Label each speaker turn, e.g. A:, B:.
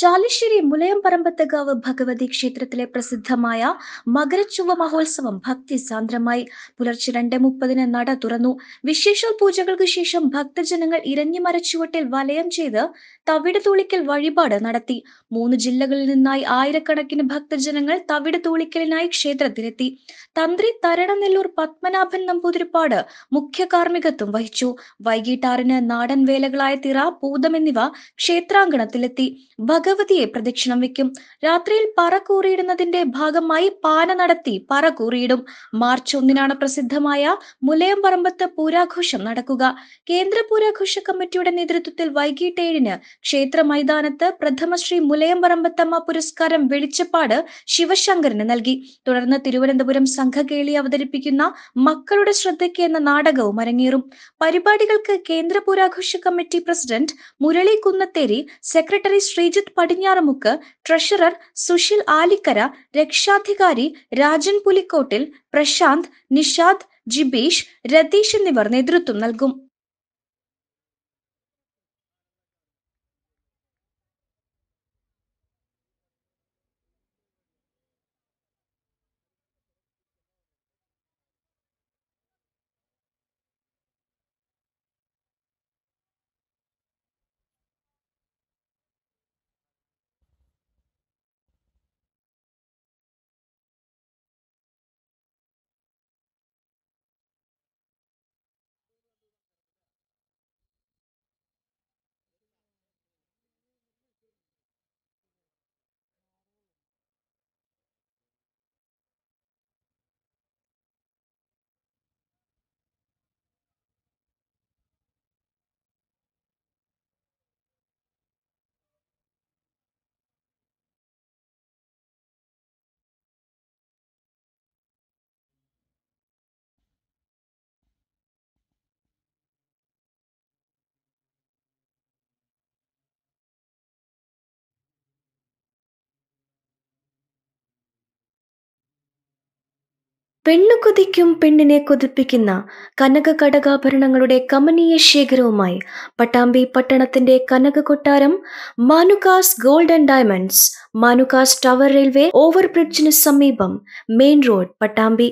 A: ചാലിശ്ശേരി മുലയംപറമ്പത്തകാവ് ഭഗവതി ക്ഷേത്രത്തിലെ പ്രസിദ്ധമായ മകരച്ചുവ മഹോത്സവം ഭക്തിസാന്ദ്രമായി പുലർച്ചെ രണ്ട് മുപ്പതിന് നട തുറന്നു വിശേഷ പൂജകൾക്ക് ശേഷം ഭക്തജനങ്ങൾ ഇരഞ്ഞിമരച്ചുവട്ടിൽ വലയം ചെയ്ത് തവിട് തൂളിക്കൽ വഴിപാട് നടത്തി മൂന്ന് ജില്ലകളിൽ നിന്നായി ആയിരക്കണക്കിന് ഭക്തജനങ്ങൾ തവിട് തൂളിക്കലിനായി ക്ഷേത്രത്തിലെത്തി തന്ത്രി തരണനെല്ലൂർ പത്മനാഭൻ നമ്പൂതിരിപ്പാട് മുഖ്യ കാർമ്മികത്വം വഹിച്ചു വൈകിട്ട് നാടൻ വേലകളായ തിറ പൂതം എന്നിവ ക്ഷേത്രാങ്കണത്തിലെത്തി ഭഗ ഭഗവതിയെ പ്രദക്ഷിണം വെക്കും രാത്രിയിൽ പറ കൂറിയിടുന്നതിന്റെ ഭാഗമായി പാന നടത്തി പറ കൂറിയിടും മാർച്ച് ഒന്നിനാണ് പ്രസിദ്ധമായ പറമ്പത്ത് പൂരാഘോഷം നടക്കുക കേന്ദ്ര പൂരാഘോഷ കമ്മിറ്റിയുടെ നേതൃത്വത്തിൽ വൈകിട്ട് ഏഴിന് ക്ഷേത്ര മൈതാനത്ത് പ്രഥമശ്രീ പറമ്പത്തമ്മ പുരസ്കാരം വെളിച്ചപ്പാട് ശിവശങ്കറിന് നൽകി തുടർന്ന് തിരുവനന്തപുരം സംഘകേളി അവതരിപ്പിക്കുന്ന മക്കളുടെ ശ്രദ്ധയ്ക്ക് എന്ന നാടകവും അരങ്ങേറും പരിപാടികൾക്ക് കേന്ദ്ര പൂരാഘോഷ committee president Murali Kunnatheri secretary Sreejith Padinjaramukku treasurer Susheel Alikkara രക്ഷാധികാരി രാജൻ പുലിക്കോട്ടിൽ പ്രശാന്ത് നിഷാദ് ജിബീഷ് രതീഷ് എന്നിവർ നേതൃത്വം നൽകും പെണ്ണു കൊതിക്കും പെണ്ണിനെ കൊതിപ്പിക്കുന്ന കനക കടകാഭരണങ്ങളുടെ കമനീയ ശേഖരവുമായി പട്ടാമ്പി പട്ടണത്തിന്റെ കനക കൊട്ടാരം Manukas gold and diamonds Manukas tower railway over ബ്രിഡ്ജിന് സമീപം മെയിൻ റോഡ് പട്ടാമ്പി